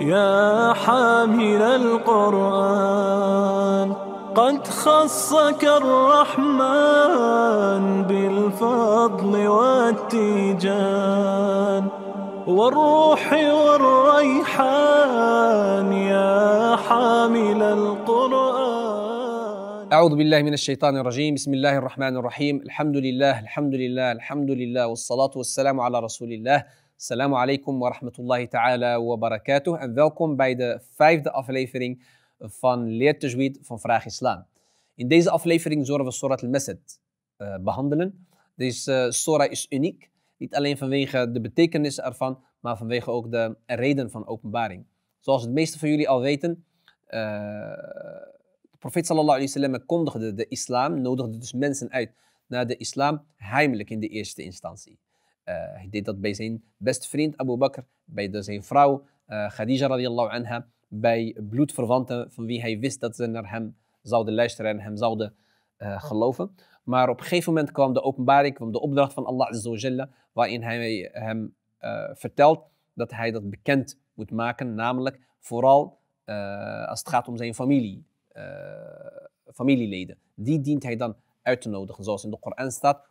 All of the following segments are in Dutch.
يا حامل القرآن قد خصك الرحمن بالفضل والتيجان والروح والريحان يا حامل القرآن أعوذ بالله من الشيطان الرجيم بسم الله الرحمن الرحيم الحمد لله الحمد لله الحمد لله والصلاة والسلام على رسول الله Assalamu alaikum wa rahmatullahi ta'ala wa barakatuh. En welkom bij de vijfde aflevering van Leer Tajweed van Vraag Islam. In deze aflevering zullen we Surat al-Masad eh, behandelen. Deze uh, is uniek. Niet alleen vanwege de betekenis ervan, maar vanwege ook de reden van openbaring. Zoals de meesten van jullie al weten, uh, de profeet sallallahu alayhi wasallam kondigde de islam, nodigde dus mensen uit naar de islam heimelijk in de eerste instantie. Eh, hij deed dat bij zijn beste vriend Abu Bakr, bij zijn vrouw eh, Khadija radiallahu anha, bij bloedverwanten van wie hij wist dat ze naar hem zouden luisteren en hem zouden eh, geloven. Maar op een gegeven moment kwam de openbaring, kwam de opdracht van Allah Azza waarin hij hem vertelt dat hij dat bekend moet maken, namelijk vooral als het gaat om zijn familie, familieleden. Die dient hij dan uit te nodigen. Zoals in de Koran staat.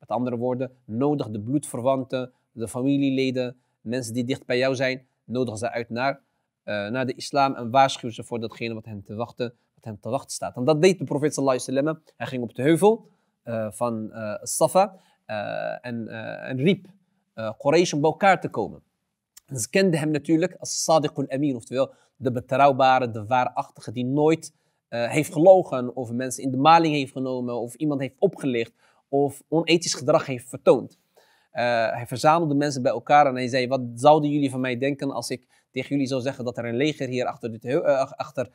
Met andere woorden, nodig de bloedverwanten, de familieleden, mensen die dicht bij jou zijn, nodig ze uit naar, eh, naar de islam en waarschuw ze voor datgene wat hen te wachten, wat hen te wachten staat. En dat deed de profeet sallallahu alaihi wasallam. Hij ging op de heuvel eh, van eh, Safa en, en, riep uh, Quraysh om bij elkaar te komen. ze kenden hem natuurlijk als Sadiq al-Amin, oftewel de betrouwbare, de waarachtige, die nooit eh, heeft gelogen, of mensen in de maling heeft genomen, of iemand heeft opgelicht, of onethisch gedrag heeft vertoond. Eh, hij verzamelde mensen bij elkaar en hij zei: Wat zouden jullie van mij denken als ik tegen jullie zou zeggen dat er een leger hier achter, dit, eh, achter,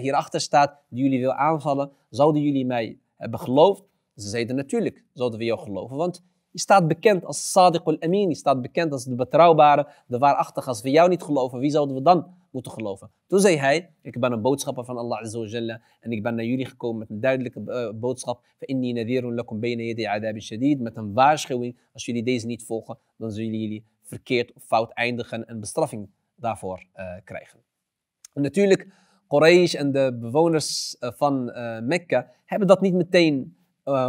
hierachter staat die jullie wil aanvallen? Zouden jullie mij hebben geloofd? Ze zeiden: Natuurlijk zouden we jou geloven, want je staat bekend als Sadiq al-Amin, je staat bekend als de betrouwbare, de waarachtige. Als we jou niet geloven, wie zouden we dan moeten geloven. Toen zei hij, ik ben een boodschapper van Allah Azza en ik ben naar jullie gekomen met een duidelijke eh, boodschap. Met een waarschuwing, als jullie deze niet volgen, dan zullen jullie verkeerd of fout eindigen en bestraffing daarvoor eh, krijgen. En natuurlijk, Quraysh en de bewoners eh, van uh, Mekka hebben dat niet meteen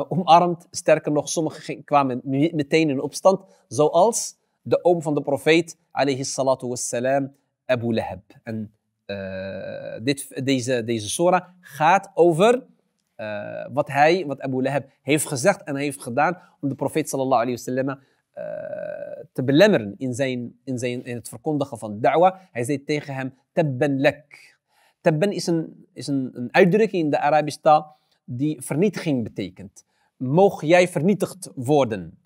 omarmd. Sterker nog, sommigen kwamen meteen in opstand, zoals de oom van de profeet, alayhi salatu wassalam, Abu Lahab. En eh, dit, deze, deze sora gaat over eh, wat hij, wat Abu Lahab heeft gezegd en heeft gedaan om de profeet sallallahu alayhi wasallam uh, eh, te belemmeren in, zijn, in, zijn, in het verkondigen van da'wa. Hij zei tegen hem, tabban lak. Tabban is, een, is een, een uitdrukking in de Arabische taal die vernietiging betekent. Moog jij vernietigd worden.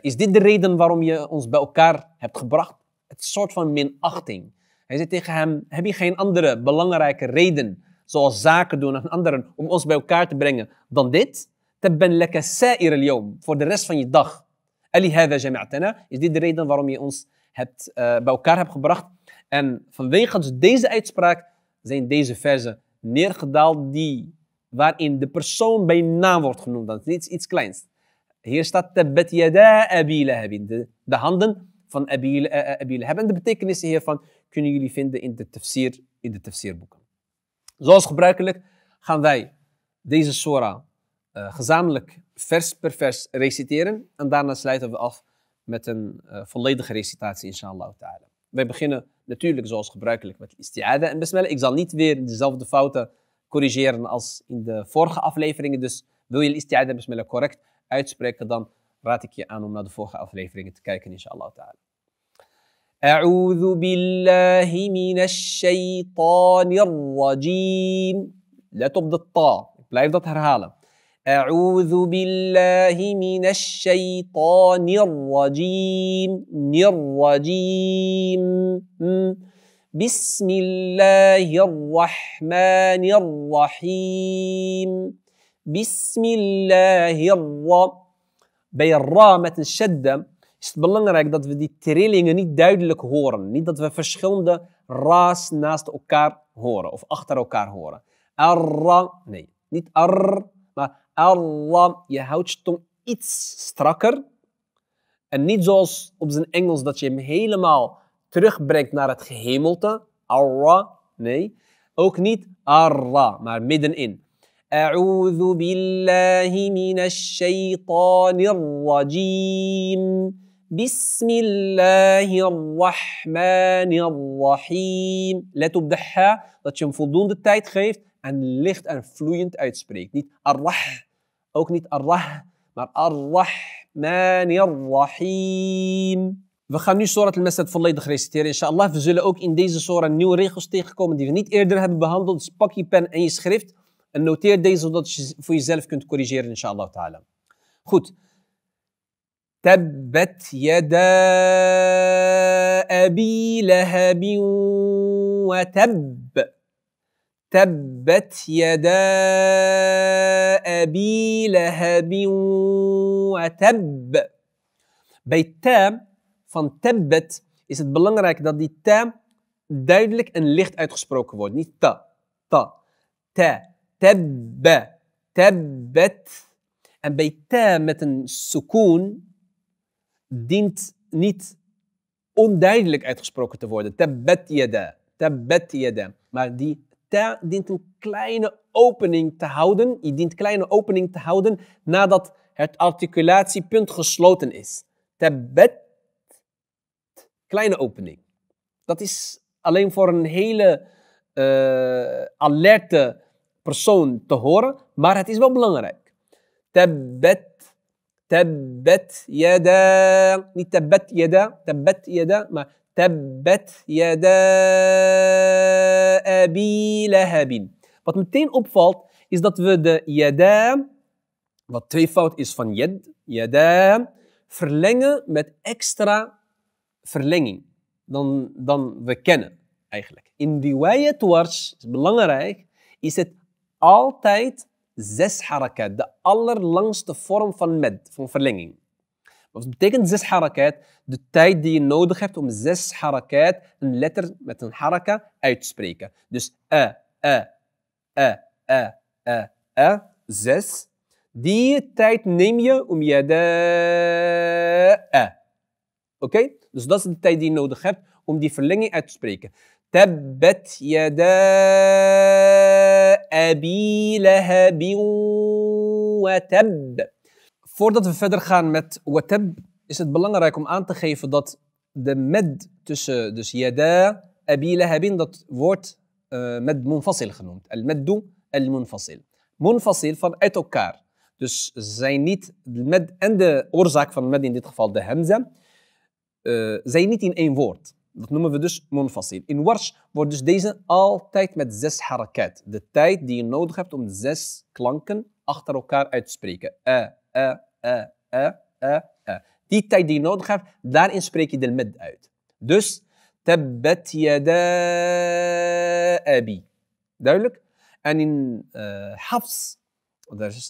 is dit de reden waarom je ons bij elkaar hebt gebracht? Het soort van minachting. Hij zei tegen hem, heb je geen andere belangrijke reden, zoals zaken doen en anderen, om ons bij elkaar te brengen dan dit? Tabban laka sa'ir voor de rest van je dag. Ali hadha is dit de reden waarom je ons hebt, eh, bij elkaar hebt gebracht? En vanwege dus deze uitspraak zijn deze verzen neergedaald die, waarin de persoon bij naam wordt genoemd. Dat is iets, iets kleins. Hier staat yada abi lahabin. de handen van Abiel eh, eh, hebben. de betekenissen hiervan kunnen jullie vinden in de, tafsir, in de tafsirboeken. Zoals gebruikelijk gaan wij deze Sora eh, gezamenlijk vers per vers reciteren. En daarna sluiten we af met een volledige recitatie, inshallah ta'ala. Wij beginnen natuurlijk zoals gebruikelijk met istiada en besmellen. Ik zal niet weer dezelfde fouten corrigeren als in de vorige afleveringen. Dus wil je istiada en besmellen correct uitspreken, dan raad ik je aan om naar de vorige afleveringen te kijken, inshallah ta'ala. أعوذ بالله من الشيطان الرجيم لا op de ta. Ik blijf أعوذ بالله من الشيطان الرجيم الرجيم بسم الله الرحمن الرحيم بسم الله الرحمن bij ra met een shadda is het belangrijk dat we die trillingen niet duidelijk horen. Niet dat we verschillende ra's naast elkaar horen of achter elkaar horen. Arra, nee, niet ar, maar arra. Je houdt je tong iets strakker. En niet zoals op zijn Engels dat je hem helemaal terugbrengt naar het gehemelte. Arra, nee. Ook niet arra, maar middenin. أعوذ بالله من الشيطان الرجيم بسم الله الرحمن الرحيم Let op de ha, dat je hem voldoende tijd geeft en licht en vloeiend uitspreekt. Niet arrah, ook niet arrah, maar arrahman arrahim. We gaan nu Surah al-Masad volledig reciteren, inshallah. We zullen ook in deze Surah nieuwe regels tegenkomen die we niet eerder hebben behandeld. Dus pak je pen en je schrift. انه ter دي زودات في زلف كنت كوريجير ان شاء الله تعالى. خذ تبت يدا ابي لهب وتب تبت يدا ابي لهب وتب بيت تام فان تبت is het belangrijk dat die taam duidelijk en licht uitgesproken wordt. Niet ta, ta, ta, تب تبت. En bij ta met een sukoon dient niet onduidelijk uitgesproken te worden. Tabbat yada, tabbat yada. Maar die ta dient een kleine opening te houden. Je dient kleine opening te houden nadat het articulatiepunt gesloten is. Tabbat, kleine opening. Dat is alleen voor een hele uh, alerte persoon te horen, maar het is wel belangrijk. Tabbat, tabbat yada, niet tabbat yada, tabbat yada, maar tabbat yada abi lahabin. Wat meteen opvalt, is dat we de yada, wat twee fout is van yad, yada, verlengen met extra verlenging dan, dan we kennen eigenlijk. In die wijze dwars, is belangrijk, is het altijd zes harakat, de allerlangste vorm van met, van verlenging. Wat betekent zes harakat? De tijd die je nodig hebt om zes harakat, een letter met een haraka, uit te spreken. Dus a, a, a, a, a, zes. Die tijd neem je om je de eh. Oké? Dus dat is de tijd die je nodig hebt om die verlenging uit te spreken. je de أبي لهب وتب Voordat we verder gaan met watab, is het belangrijk om aan te geven dat de med tussen, dus yada, abi dat wordt eh, med munfasil genoemd. Al-meddu, al-munfasil. Munfasil van uit elkaar. Dus zijn niet, med en de oorzaak van med, in dit geval de hamza, uh, eh, zijn niet in één woord. Dat noemen we dus monfasil. In Wars wordt dus deze altijd met zes harakat. De tijd die je nodig hebt om zes klanken achter elkaar uit te spreken. Eh, eh, eh, die tijd die je nodig hebt, daarin spreek je de med uit. Dus, tabbat yada abi. Duidelijk? En in uh, hafs,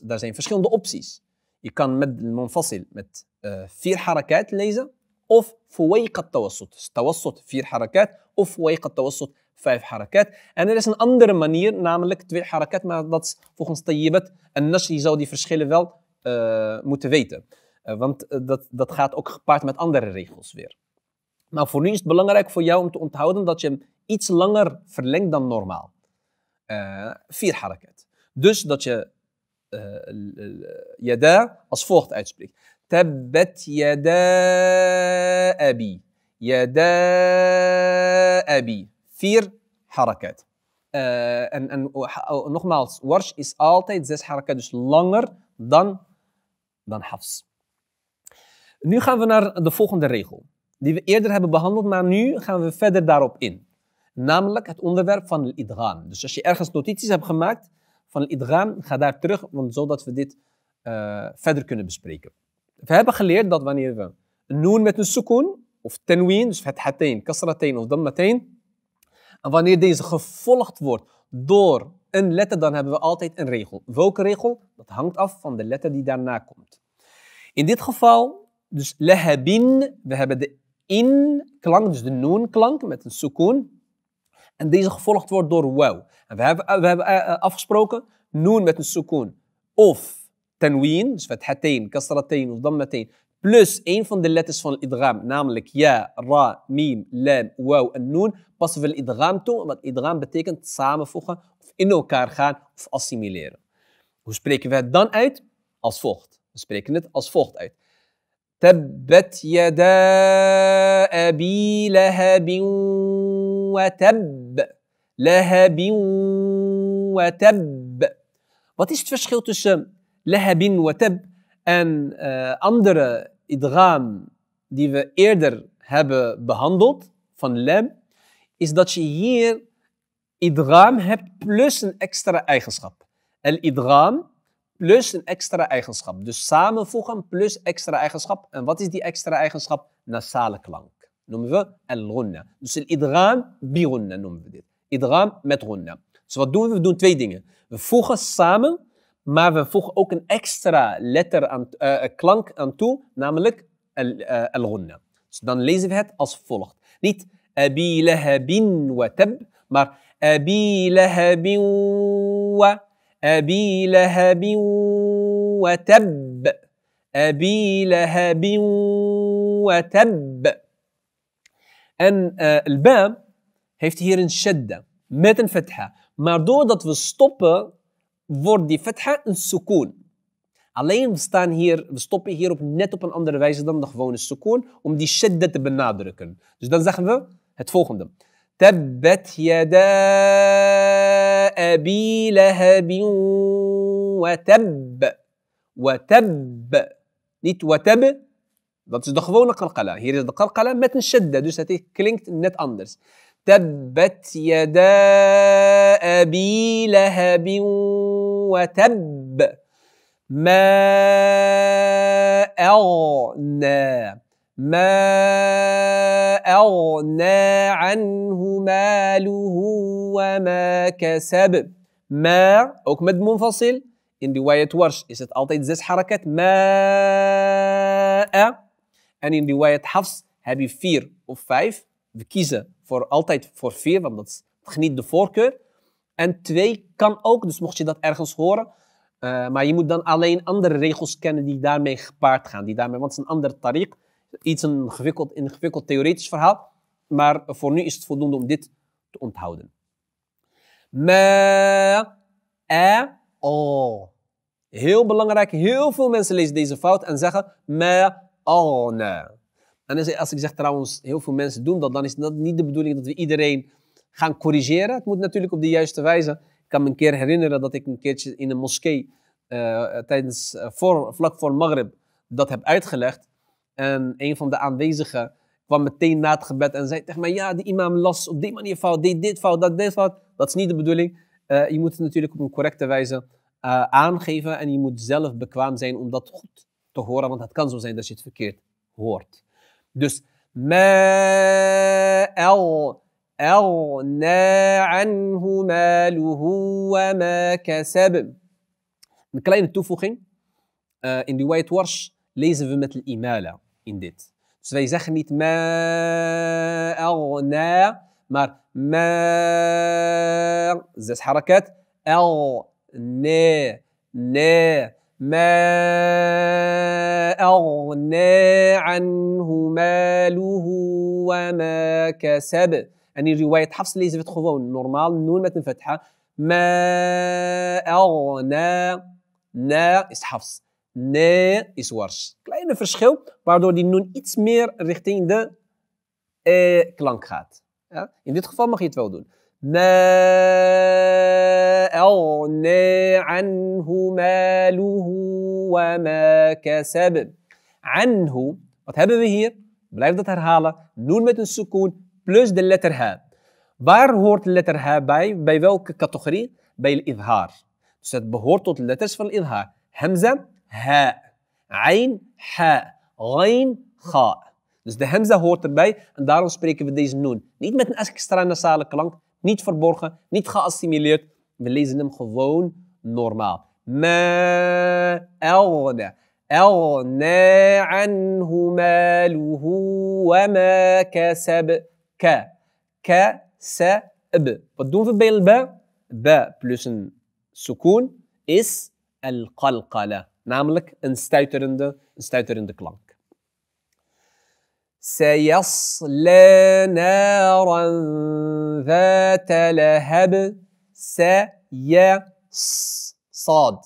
daar, zijn verschillende opties. Je kan met monfasil met vier harakat lezen of فويق التوسط dus vier vier حركات of فويق التوسط vijf حركات en er is een andere manier namelijk twee حركات maar dat is volgens Jewet en Nash je zou die verschillen wel moeten weten want dat, dat gaat ook gepaard met andere regels weer maar voor nu is het belangrijk voor jou om te onthouden dat je hem iets langer verlengt dan normaal. vier harakat. Dus dat je je yada als volgt uitspreekt. تبت يدا أبي يدا أبي vier harakat. Eh, en, en oh, oh, nogmaals, warsh is altijd zes harakat, dus langer dan, dan hafs. Nu gaan we naar de volgende regel, die we eerder hebben behandeld, maar nu gaan we verder daarop in. Namelijk het onderwerp van idgham. Dus als je ergens notities hebt gemaakt van idgham, ga daar terug, want zodat we dit eh, verder kunnen bespreken we hebben geleerd dat wanneer we een noon met een sukoon, of tenween, dus fathatain, kasratain of meteen, en wanneer deze gevolgd wordt door een letter, dan hebben we altijd een regel. Welke regel? Dat hangt af van de letter die daarna komt. In dit geval, dus lehebin, we hebben de in-klank, dus de noon-klank met een sukoon. En deze gevolgd wordt door wou. En we hebben, we hebben eh, eh, afgesproken, noon met een sukoon. Of tanween, dus fathatain, kasratain of plus een van de letters van idgham, namelijk ja, ra, mim, lam, waw en noon, passen we idgham toe, want idgham betekent samenvoegen of in elkaar gaan of assimileren. Hoe spreken we het dan uit? Als volgt. We spreken het als volgt uit. Tabbat yada abi lahabin wa tab. Lahabin wa tab. Wat is het verschil tussen wat heb en uh, andere idraam die we eerder hebben behandeld van Lem, is dat je hier idraam hebt plus een extra eigenschap. El idraam plus een extra eigenschap. Dus samenvoegen plus extra eigenschap. En wat is die extra eigenschap? Nasale klank. Noemen we el ghunna Dus el idraam bi-ghunna noemen we dit. Idgham met ghunna. Dus wat doen we? We doen twee dingen. We voegen samen maar we voegen ook een extra letter aan, uh, klank aan toe, namelijk al-ghunna. Eh, dus dan lezen we het als volgt. Niet abi lahabin wa tab, maar abi lahabin wa, abi lahabin wa tab, abi lahabin wa tab. En ba heeft hier een shadda met een fatha. Maar doordat we stoppen wordt die fatha een sukoon. Alleen we, staan hier, we stoppen op net op een andere wijze dan de gewone sukoon, om die shadda te benadrukken. Dus dan zeggen we het volgende. Tabbat yada abi wa tab. Wa tab. Niet wa tab. Dat is de gewone qalqala. Hier is de qalqala met een shadda, dus het klinkt net anders. تبت يدا ابي لهب وتب ما اغنى ما اغنى عنه ماله وما كسب ما أكمد منفصل in رواية ورش is het altijd حركه حركات ما en in رواية حفص هابي فير اوف فايف بكيزه voor altijd voor vier, want dat geniet de voorkeur. En twee kan ook, dus mocht je dat ergens horen. Eh, maar je moet dan alleen andere regels kennen die daarmee gepaard gaan. Die daarmee, want het is een ander tariq. Iets een ingewikkeld, ingewikkeld theoretisch verhaal. Maar voor nu is het voldoende om dit te onthouden. Me, eh, oh. Heel belangrijk. Heel veel mensen lezen deze fout en zeggen me, oh, ne. En als ik zeg trouwens, heel veel mensen doen dat, dan is dat niet de bedoeling dat we iedereen gaan corrigeren. Het moet natuurlijk op de juiste wijze. Ik kan me een keer herinneren dat ik een keertje in een moskee eh, tijdens, eh, voor, vlak voor Maghrib dat heb uitgelegd. En een van de aanwezigen kwam meteen na het gebed en zei tegen mij: Ja, die imam las op die manier fout, deed dit fout, dat dit fout. Dat is niet de bedoeling. Eh, je moet het natuurlijk op een correcte wijze aangeven en je moet zelf bekwaam zijn om dat goed te horen, want het kan zo zijn dat je het verkeerd hoort. دس ما أغنى عنه ماله وما كسب من كلاين التوفخين ان رواية آه، ورش ليس في مثل الإمالة ان ديت سوي زخنيت ما أغنى مار ما زاس حركات أغنى ن ما أغنى عنه ماله وما كسب يعني رواية حفص اللي زفت خوفون نورمال نون ما تنفتحها ما أغنى نا إس حفص نا إس ورش كلاين verschil waardoor die nun iets meer richting de eh, klank gaat. Ja? In dit geval ما أغنى عنه ماله وما كسب عنه wat hebben we hier? Blijf dat herhalen. Noen met een sukoon plus de letter H. Waar hoort de letter H bij? Bij welke categorie? Bij al-idhaar. Dus het behoort tot letters van al-idhaar. Hamza, ha. Ain, H. Ghain, ga. Dus de hamza hoort erbij en daarom spreken we deze noen. Niet met een extra nasale klank, niet verborgen, niet geassimileerd. We lezen hem gewoon normaal. Ma elna. أغنى عنه ماله وما ka ك b. Wat doen we bij الباء؟ ba plus een sukoon is qalqala, namelijk een stuiterende, een stuiterende klank. سيصلى نارا ذات لهب سيص صاد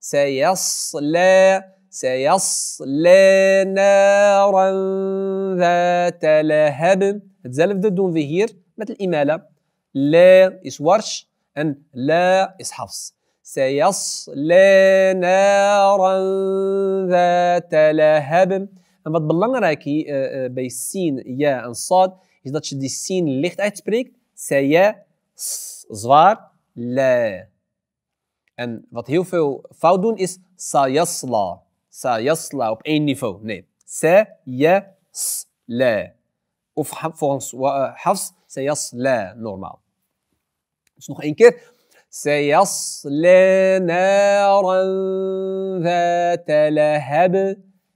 سيصلى سيصلى نارا ذات لهب تزلف دون ظهير مثل إمالة لا إسورش أن لا إسحفص سيصلى نارا ذات لهب En wat belangrijk hier eh, eh, bij sin, ja en sad, is dat je die sin licht uitspreekt. Saya, zwaar, la. En wat heel veel fout doen is sayasla. Sayasla op één niveau. Nee. la. Of volgens eh, Hafs, sayasla, normaal. Dus nog één keer. سيصلى نارا ذات لهب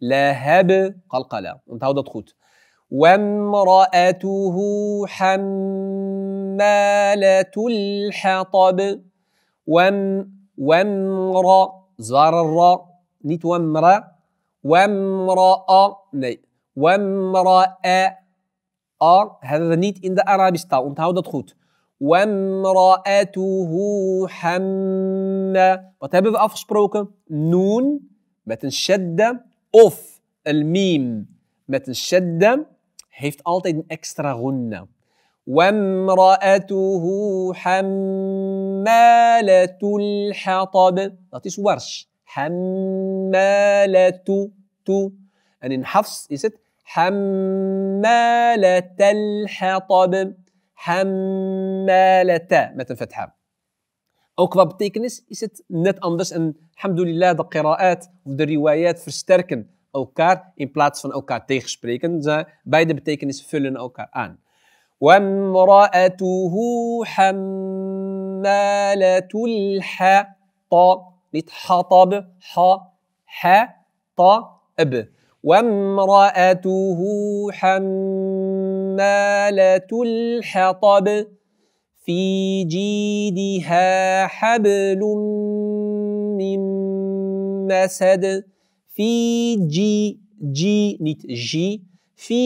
لهب قلقلة نتعاود تخوت وامرأته حمالة الحطب وام وامرأ زرر نيت وامرأ وامرأة ني وامرأة أر هذا نيت إن أرابيستا ونتعاود تخوت وامرأته حمّ وتبقى أفسبروكن نون بتنشد Of الميم met een shadda heeft altijd een extra gunna. وامرأته حمالة الحطب Dat is warsh. حمالة تو En in hafs is het حمالة الحطب حمالة met een fatha. Ook qua betekenis is het net anders. En alhamdulillah, de qira'at of de riwayat versterken elkaar in plaats van elkaar tegenspreken. Ze, beide betekenissen vullen elkaar aan. وامرأته حمالة الحطب niet حطب ح حطب وامرأته حمالة الحطب في جيدها حبل من مسد في جي جي نيت جي في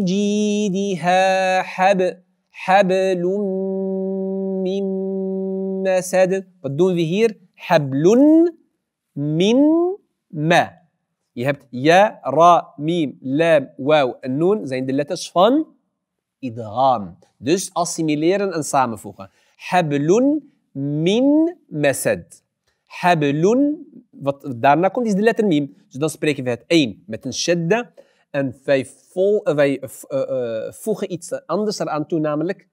جيدها حب حبل من مسد والدون ظهير حبل من ما يهبت يا را ميم لام واو النون زين دلتا شفان idgham. Dus assimileren en samenvoegen. Hablun min mesed. Hablun, wat daarna komt, is dus de letter mim. Dus dan spreken we het één met een shadda. En wij, eh, eh, eh, voegen iets anders eraan toe, namelijk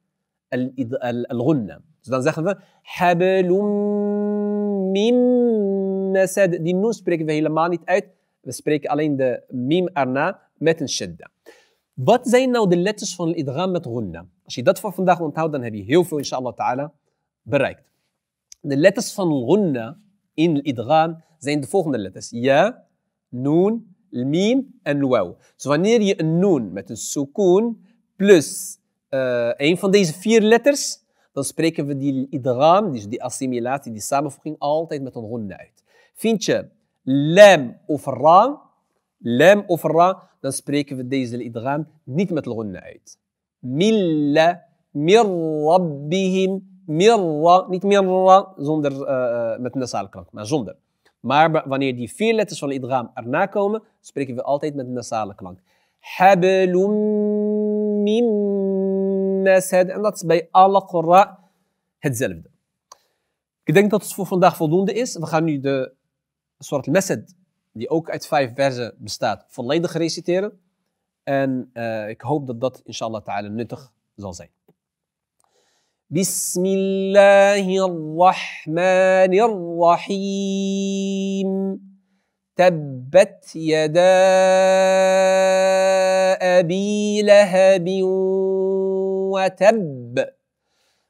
al-ghunna. Dus dan zeggen we hablum mim mesed. Die noem spreken we helemaal niet uit. We spreken alleen de mim erna met een shadda. Wat zijn nou de letters van idgham met gunna? Als je dat voor vandaag onthoudt, dan heb je heel veel inshallah ta'ala bereikt. De letters van gunna in idgham zijn de volgende letters. Ja, noon, mim en waw. Dus wanneer je een noon met een sukoon plus eh, een van deze vier letters, dan spreken we die idgham, dus die assimilatie, die samenvoeging, altijd met een gunna uit. Vind je lam of raam? lam of ra, dan spreken we deze idgham niet met lonna uit. Milla, rabbihim, mirra, niet mirra, zonder, uh, met klank, maar zonder. Maar wanneer die vier letters van idgham erna komen, spreken we altijd met nasale klank. Hablum min En dat is bij alle qurra hetzelfde. Ik denk dat het voor vandaag voldoende is. We gaan nu de soort masad die ook uit vijf verzen bestaat, volledig reciteren. En eh, ik hoop dat dat inshallah ta'ala nuttig zal zijn. Bismillahirrahmanirrahim. تبت يدا أبي لهب وتب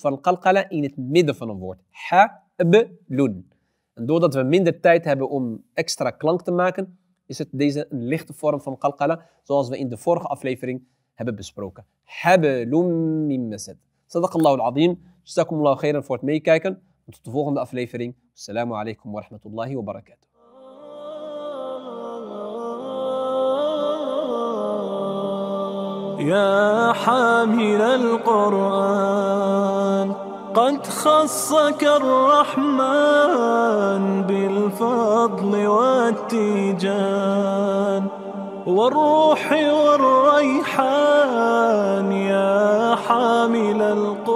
van qalqala in het midden van een woord. Hablun. En doordat we minder tijd hebben om extra klank te maken, is het deze een lichte vorm van qalqala, zoals we in de vorige aflevering hebben besproken. Hablum min masad. Sadaqallahu al khairan voor het meekijken. tot de volgende aflevering. Assalamu alaikum wa rahmatullahi wa barakatuh. يا حامل القرآن قد خصك الرحمن بالفضل والتيجان والروح والريحان يا حامل القرآن